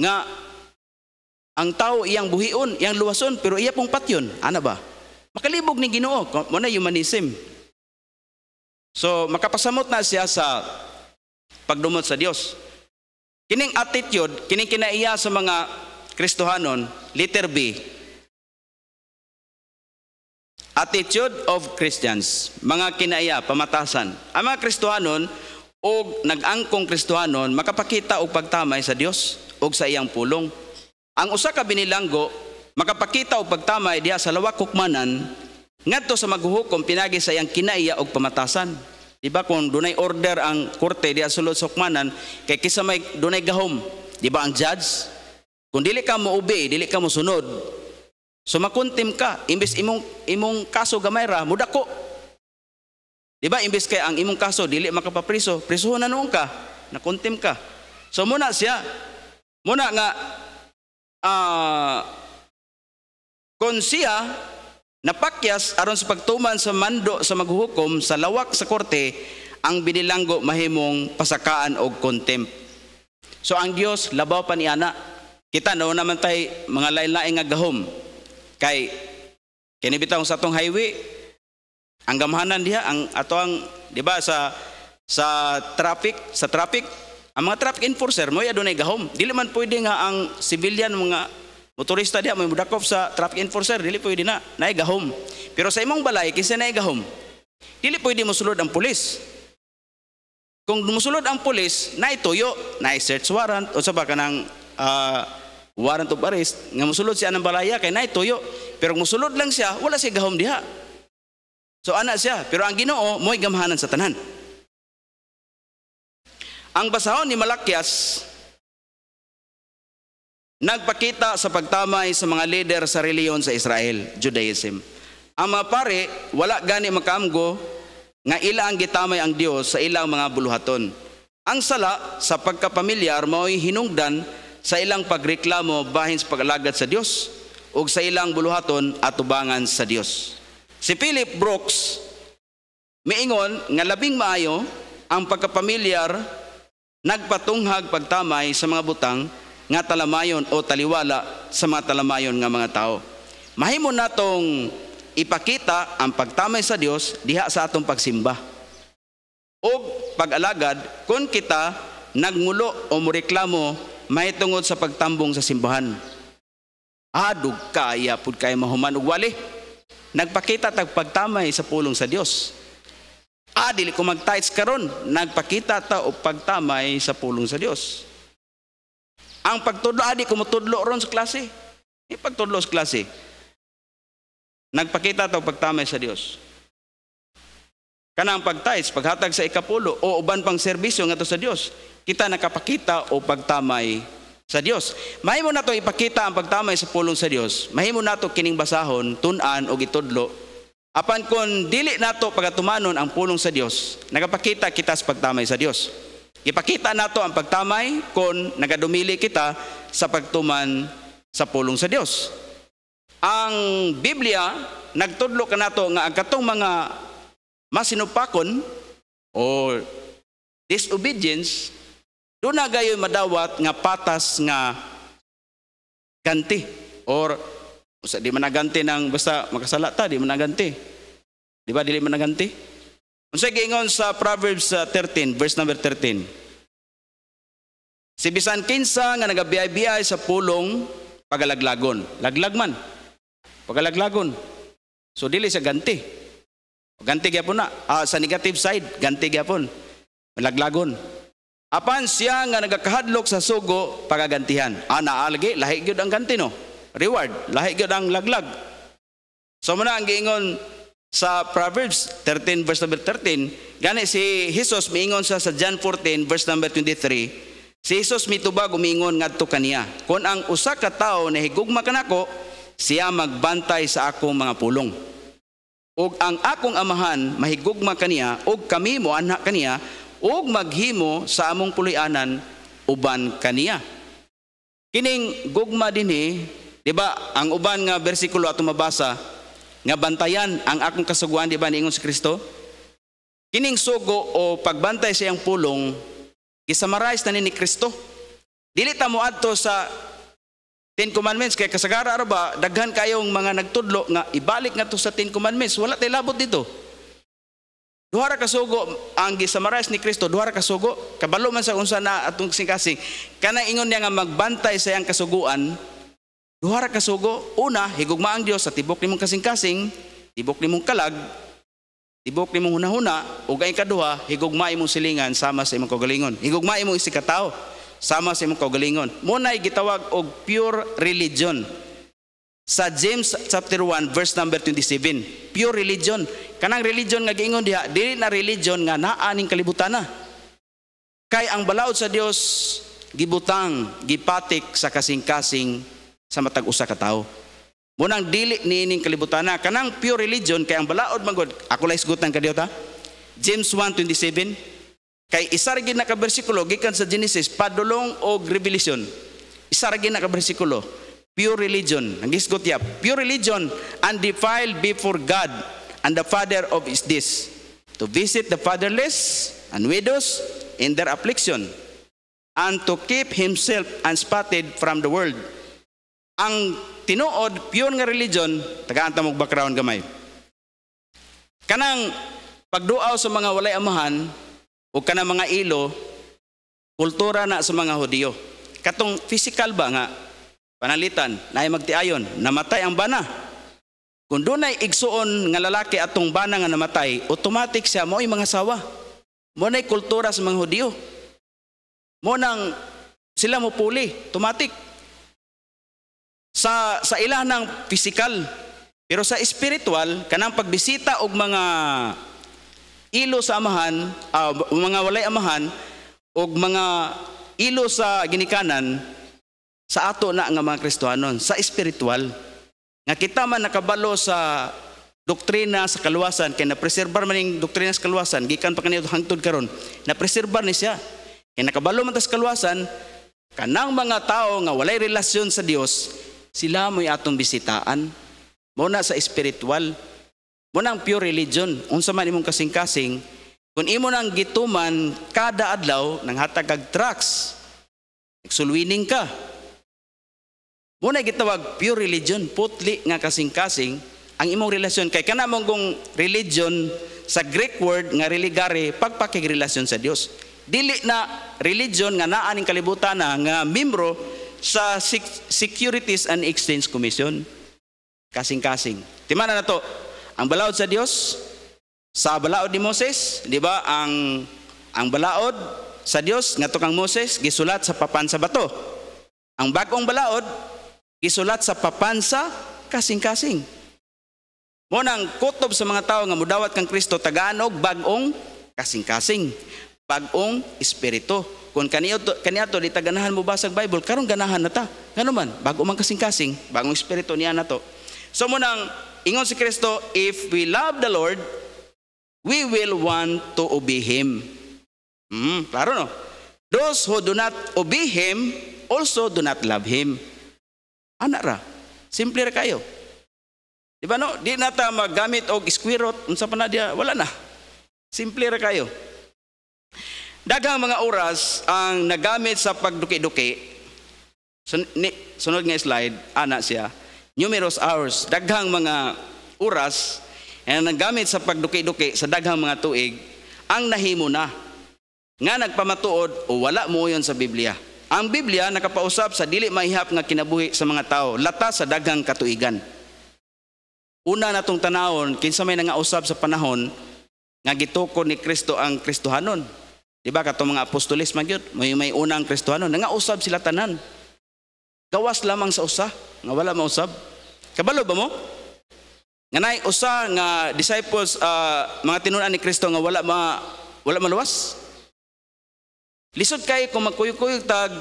Nga, ang tao iyang buhion, iyang luwason, pero iya pong patyon. Ana ba? Makalibog ni ginoo. Muna humanism. So, makapasamot na siya sa pagdumot sa Dios. Kining attitude, kining kinaiya sa mga Kristohanon, letter B. Attitude of Christians, mga kinaiya, pamatasan. Ang mga Kristohanon o nag-angkong Kristohanon makapakita og pagtamay sa Dios og sa iyang pulong. Ang usa ka binilanggo makapakita og pagtamay diha sa lawak hukmanan ngadto sa maghuhukom pinagi sa iyang kinaiya og pamatasan. Diba ba kung dunay order ang korte di sulod sa hukmanan kay kisa may dunay gahom, di ba ang judge? Kung dili ka mo obey, dili ka mo sunod, so makuntim ka imbes imong imong kaso gamay ra mudako. Di ba imbes kay ang imong kaso dili makapapriso, prisuhon na noon ka, nakuntim ka. So muna siya muna nga uh, kung siya Napakyas aron sa pagtuman sa mando sa maghuhukom sa lawak sa korte ang binilanggo mahimong pasakaan og contempt. So ang Dios labaw pa ni ana. Kita no naman tay mga lain-lain nga gahom. Kay kini bitaw sa atong highway ang gamhanan diha ang ato ang di ba sa sa traffic sa traffic ang mga traffic enforcer mo dunay gahom. Dili man pwede nga ang civilian mga Motorista diha may mudakop sa traffic enforcer dili pwede na nay gahom. Pero sa imong balay kinsa nay gahom? Dili pwede mosulod ang pulis. Kung musulod ang pulis, nay tuyo, nay search warrant o sa ba kanang uh, ah, warrant of arrest nga musulod siya ng balaya kay nay tuyo. Pero musulod lang siya, wala siya gahom diha. So ana siya, pero ang Ginoo mo'y gamhanan sa tanan. Ang basahon ni Malakias nagpakita sa pagtamay sa mga leader sa reliyon sa Israel, Judaism. Ang mga pare, wala gani makamgo nga ila ang gitamay ang Dios sa ilang mga buluhaton. Ang sala sa pagkapamilyar mao'y hinungdan sa ilang pagreklamo bahin sa pagalagad sa Dios o sa ilang buluhaton at tubangan sa Dios. Si Philip Brooks miingon nga labing maayo ang pagkapamilyar nagpatunghag pagtamay sa mga butang nga talamayon o taliwala sa mga talamayon nga mga tao. Mahimo natong ipakita ang pagtamay sa Dios diha sa atong pagsimba. O pag-alagad kung kita nagmulo o mureklamo tungod sa pagtambong sa simbahan. Adog kaya pud kay mahuman og wali. Nagpakita tag pagtamay sa pulong sa Dios. Adili ah, ko mag karon, nagpakita ta og pagtamay sa pulong sa Dios. Ang pagtudlo, adi ah, ko mutudlo ron sa klase. Hindi pagtudlo sa klase. Nagpakita to pagtamay sa Dios. Kana ang pagtais, paghatag sa ikapulo o uban pang serbisyo nga sa Dios, kita nakapakita o pagtamay sa Dios. Mahimo nato ipakita ang pagtamay sa pulong sa Dios. Mahimo nato kining basahon, tun-an o gitudlo. Apan kon dili nato pagatumanon ang pulong sa Dios, nagapakita kita sa pagtamay sa Dios. Ipakita nato ang pagtamay kung nagadumili kita sa pagtuman sa pulong sa Dios. Ang Biblia nagtudlo kanato nga ang katong mga masinupakon o disobedience do na gayoy madawat nga patas nga ganti or di man ganti nang basta makasala ta di man ganti Di ba dili man ganti Unsa giingon sa Proverbs 13 uh, verse number 13. Si bisan kinsa nga nagabiyay-biyay sa pulong pagalaglagon. Laglag man. Pagalaglagon. So dili sa ganti. Ganti gyapon na. Ah, sa negative side, ganti gyapon. Malaglagon. Apan siya nga nagakahadlok sa sugo pagagantihan. Ana ah, algi lahi gyud ang ganti no. Reward, lahi gyud ang laglag. So muna ang giingon sa Proverbs 13 verse number 13, gani si Jesus miingon sa sa John 14 verse number 23, si Jesus mitubag umiingon ngadto kaniya, kon ang usa ka tawo nahigugma kanako, siya magbantay sa akong mga pulong. Ug ang akong amahan mahigugma kaniya ug kami mo anak kaniya ug maghimo sa among pulianan uban kaniya. Kining gugma dinhi, eh, di ba? Ang uban nga bersikulo ato mabasa nga bantayan ang akong kasuguan di ba niingon si Kristo? Kining sugo o pagbantay sa iyang pulong gisamarais na ni ni Kristo. Dili ta mo adto sa Ten Commandments kay kasagara ra daghan kayong mga nagtudlo nga ibalik nga to sa Ten Commandments wala tay labot dito. Duha kasugo ka sugo ang gisamarais ni Kristo, duha kasugo. kabalo man sa unsa na atong singkasing kana ingon niya nga magbantay sa iyang kasuguan Duhara ka sugo. Una, higugma ang Dios sa tibok nimong kasing-kasing, tibok nimong kalag, tibok nimong hunahuna, ug ka duha, higugma imong silingan sama sa imong kaugalingon. Higugma imong isikataw sama sa imong kaugalingon. Muna ay gitawag og pure religion. Sa James chapter 1 verse number 27, pure religion. Kanang religion nga giingon diha, dili na religion nga naa ning kalibutan na. Kay ang balaod sa Dios gibutang, gipatik sa kasing-kasing sa matag usa ka tawo. Munang dili niining kalibutan na kanang pure religion kay ang balaod magod ako lay sugutan kadiyo ta. James 1:27 kay isa ra gid na bersikulo gikan sa Genesis padulong og Revelation. Isa ra gid na bersikulo pure religion ang gisgot ya pure religion undefiled before God and the father of is this to visit the fatherless and widows in their affliction and to keep himself unspotted from the world ang tinuod pure nga religion tagaan ta mog background gamay kanang pagduaw sa mga walay amahan o kanang mga ilo kultura na sa mga Hudiyo katong physical ba nga panalitan naay magtiayon namatay ang bana kung dunay igsuon nga lalaki atong bana nga namatay automatic siya mo'y mga sawa mo nay kultura sa mga Hudiyo mo nang sila mo puli automatic sa sa ila ng physical pero sa spiritual kanang pagbisita og mga ilo sa amahan uh, mga walay amahan og mga ilo sa ginikanan sa ato na nga mga Kristohanon sa spiritual nga kita man nakabalo sa doktrina sa kaluwasan kay na-preserbar man ning doktrina sa kaluwasan gikan pa kaniyo hangtod karon na-preserbar ni siya kay nakabalo man ta sa kaluwasan kanang mga tao nga walay relasyon sa Dios sila mo'y atong bisitaan. Muna sa spiritual. Muna ang pure religion. Unsa man imong kasing-kasing, kung imo nang gituman kada adlaw nang hatag kag tracks. Nagsulwining ka. Muna gitawag pure religion, putli nga kasing-kasing ang imong relasyon kay kana mong kung religion sa Greek word nga religare pagpakigrelasyon sa Dios. Dili na religion nga naa ning kalibutan na nga miyembro sa Securities and Exchange Commission. Kasing-kasing. Timana na to. Ang balaod sa Dios, sa balaod ni Moses, di ba? Ang ang balaod sa Dios nga to kang Moses gisulat sa papan sa bato. Ang bagong balaod gisulat sa papan sa kasing-kasing. Mo nang kutob sa mga tao nga mudawat kang Kristo tagaanog bagong kasing-kasing bagong espiritu. Kung kaniya to, kaniya to ditaganahan mo basag Bible, karon ganahan na ta. Ngano man, bago man kasing-kasing, bagong espiritu niya na to. So mo nang ingon si Kristo, if we love the Lord, we will want to obey him. Hmm, klaro no? Those who do not obey him also do not love him. Anak ra. Simple ra kayo. Di ba no? Di na ta magamit og root, unsa pa na dia, wala na. Simple ra kayo. Daghang mga oras ang nagamit sa pagduki-duki. sunod nga slide, ana siya. Numerous hours, daghang mga oras ang nagamit sa pagduki-duki sa daghang mga tuig ang nahimo na nga nagpamatuod o wala mo yon sa Biblia. Ang Biblia nakapausap sa dili maihap nga kinabuhi sa mga tao, lata sa daghang katuigan. Una natong tanawon kinsa may nangausab sa panahon nga gituko ni Kristo ang Kristohanon. Di ba katong mga apostolis magyud, may may unang Kristohano nangausab sila tanan. Gawas lamang sa usa, nga wala mausab. Kabalo ba mo? Nga nay usa nga disciples uh, mga tinun-an ni Kristo nga wala ma wala maluwas. Lisod kay kung magkuyog-kuyog tag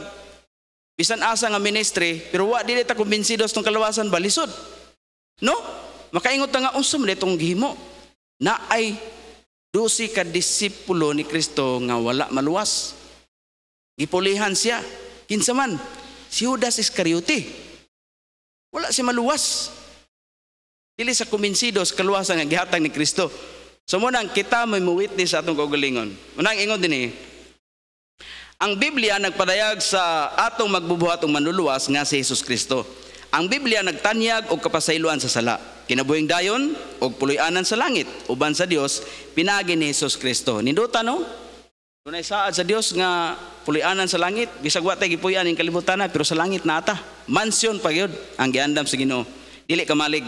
bisan asa nga ministry pero wa dili ta kumbinsido sa kalawasan ba lisod. No? Makaingot ta nga unsum ditong gihimo na ay Dusi ka disipulo ni Kristo nga wala maluwas. Gipulihan siya. Kinsa man, si Judas Iscariote. Wala siya maluwas. Dili sa kuminsido sa kaluwasan nga gihatag ni Kristo. So munang kita may witness sa atong kaugalingon. Munang ingon din eh. Ang Biblia nagpadayag sa atong magbubuhat magbubuhatong manuluwas nga si Jesus Kristo. Ang Biblia nagtanyag og kapasayloan sa sala kinabuhing dayon og puloy-anan sa langit uban sa Dios pinaagi ni Hesus Kristo. Ninduta no? Dunay saad sa Dios nga puloy-anan sa langit bisag wa tay gipuy-an ning kalibutan na pero sa langit nata. Mansion pa gyud ang giandam sa Ginoo. Dili ka malig.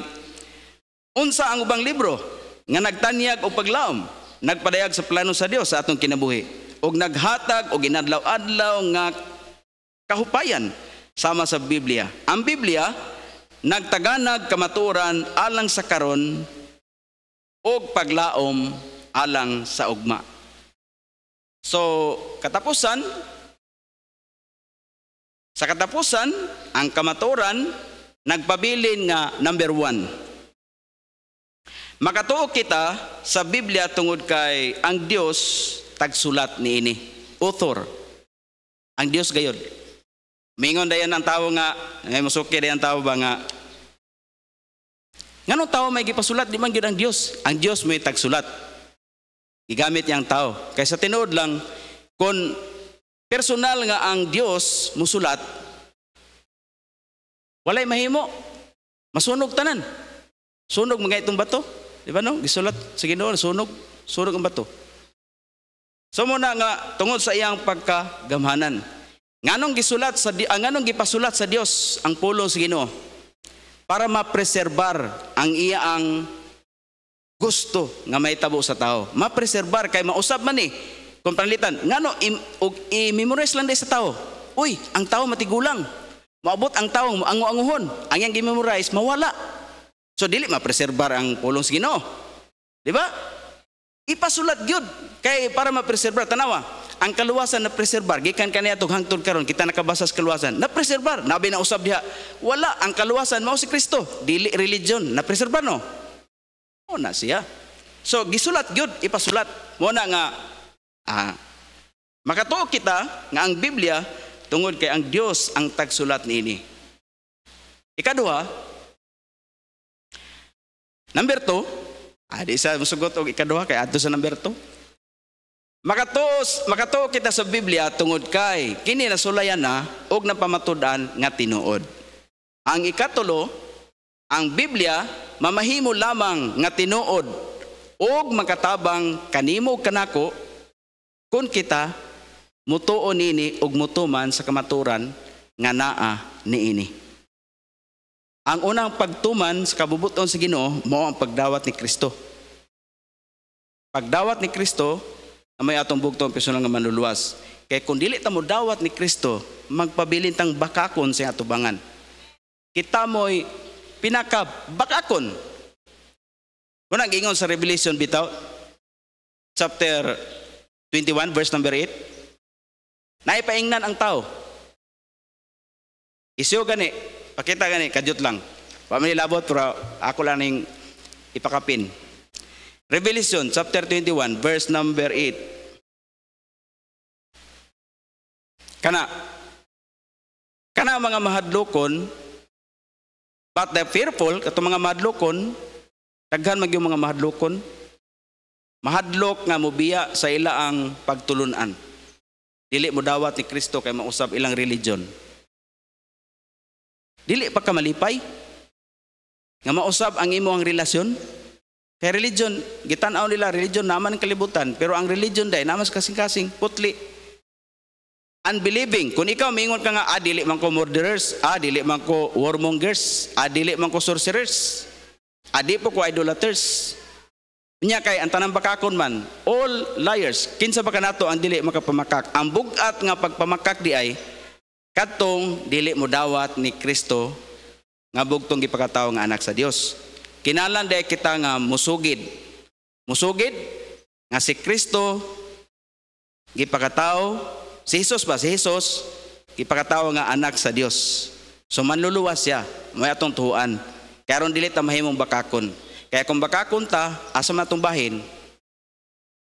Unsa ang ubang libro nga nagtanyag og paglaom, nagpadayag sa plano sa Dios sa atong kinabuhi og naghatag og ginadlaw-adlaw nga kahupayan sama sa Biblia. Ang Biblia nagtaganag kamaturan alang sa karon og paglaom alang sa ugma. So, katapusan sa katapusan ang kamaturan nagpabilin nga number one. Makatuo kita sa Biblia tungod kay ang Dios tagsulat ni ini, author. Ang Dios gayod. Mingon dayon ang tawo nga, ngay eh, musuki dayon tawo ba nga Nganong tao may gipasulat di man gid ang Dios. Ang Dios may tagsulat. Gigamit yang tao. Kay sa tinuod lang kon personal nga ang Dios musulat walay mahimo. Masunog tanan. Sunog mga itong bato. Di ba no? Gisulat sa Ginoo sunog, sunog ang bato. So muna nga tungod sa iyang pagkagamhanan. Nganong gisulat sa uh, nganong gipasulat sa Dios ang pulong sa Ginoo? para mapreserbar ang iyaang gusto nga mahitabo sa tao. Mapreserbar kay mausab man ni eh. kung panlitan ngano i-memorize lang day sa tao. Uy, ang tao matigulang. Maabot ang tao ang anguhon Ang yang gi-memorize mawala. So dili mapreserbar ang pulong sa Ginoo. Di ba? Ipasulat gyud kay para mapreserbar tanawa ang kaluwasan na preserbar gikan kaniya tug hangtod karon kita nakabasa sa kaluwasan na preserbar nabi na usab diha wala ang kaluwasan mao si Kristo dili religion na preserbar no mo na siya so gisulat gyud ipasulat mo na nga ah, makatuo kita nga ang Biblia tungod kay ang Dios ang tagsulat niini ikaduha number 2 adi ah, sa musugot og ikaduha kay adto sa number 2 Makatuos, makatuo kita sa Biblia tungod kay kini nasulayan na og napamatud-an nga tinuod. Ang ikatulo, ang Biblia mamahimo lamang nga tinuod og makatabang kanimo kanako kun kita mutuo nini og mutuman sa kamaturan nga naa niini. Ang unang pagtuman sa kabubuton sa Ginoo mao ang pagdawat ni Kristo. Pagdawat ni Kristo may atong bugtong personal nga manuluwas. Kay kung dili ta mo dawat ni Kristo, magpabilin tang bakakon sa atubangan. Kita mo'y pinaka bakakon. Kung gingon sa Revelation bitaw, chapter 21, verse number 8, naipaingnan ang tao. Isyo gani, pakita gani, kajut lang. Pamililabot, pero ako lang ipakapin. Revelation chapter 21 verse number 8. Kana kana mga mahadlokon but the fearful kato mga mahadlokon daghan magyong mga mahadlokon mahadlok nga mobiya sa ila ang pagtulunan. Dili mo dawat ni Kristo kay mausab ilang religion. Dili pa ka malipay nga mausab ang imo ang relasyon Kay religion, gitanaw nila, religion naman ang kalibutan, pero ang religion dahil naman kasing-kasing, putli. Unbelieving. Kung ikaw mingon ka nga, ah, dili man ko murderers, ah, dili man ko warmongers, ah, dili man ko sorcerers, ah, di po ko idolaters. Nya kay ang tanang bakakon man, all liars. Kinsa ba kanato ang dili makapamakak? Ang bugat nga pagpamakak di ay katong dili mo dawat ni Kristo nga bugtong gipakatao nga anak sa Dios. Kinalan day kita nga musugid. Musugid nga si Kristo gipakatao si Hesus ba si Hesus gipakatao nga anak sa Dios. So manluluwas siya may atong tuhuan. Karon dili ta mahimong bakakon. Kaya kung bakakon ta asa bahin,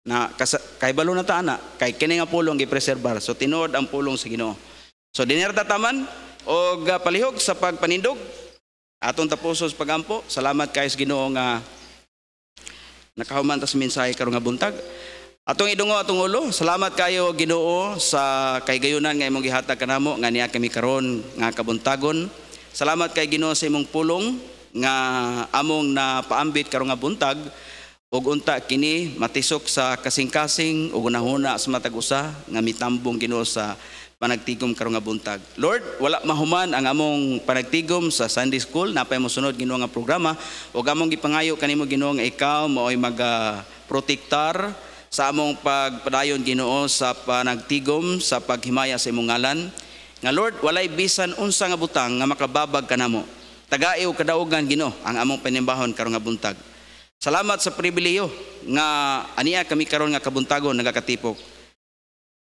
na kas, kay balo na ta ana kay kini nga pulong gipreserbar. So tinuod ang pulong sa Ginoo. So dinerta taman og palihog sa pagpanindog Atong tapusos pagampo, salamat kay sa Ginoo nga nakahuman ta sa mensahe karong buntag. Atong idungo atong ulo, salamat kayo Ginoo sa kay gayunan nga imong gihatag kanamo nga niya kami karon nga kabuntagon. Salamat kay Ginoo sa imong pulong nga among napaambit karong buntag ug unta kini matisok sa kasing-kasing ug unahuna sa matag-usa nga mitambong Ginoo sa panagtigom karong nga buntag. Lord, wala mahuman ang among panagtigom sa Sunday School, napay mo sunod Ginoo nga programa ug among gipangayo kanimo Ginoo nga ikaw maoy magaprotektar sa among pagpadayon Ginoo sa panagtigom sa paghimaya sa imong ngalan. Nga Lord, walay bisan unsa nga butang nga makababag kanamo. Tagaiw kadaogan Ginoo ang among panimbahon karong nga buntag. Salamat sa pribileyo nga aniya kami karon nga kabuntagon nagakatipok.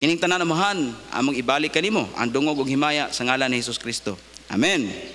Ining tanan amahan among ibalik kanimo ang dungog ug himaya sa ngalan ni Hesus Kristo. Amen.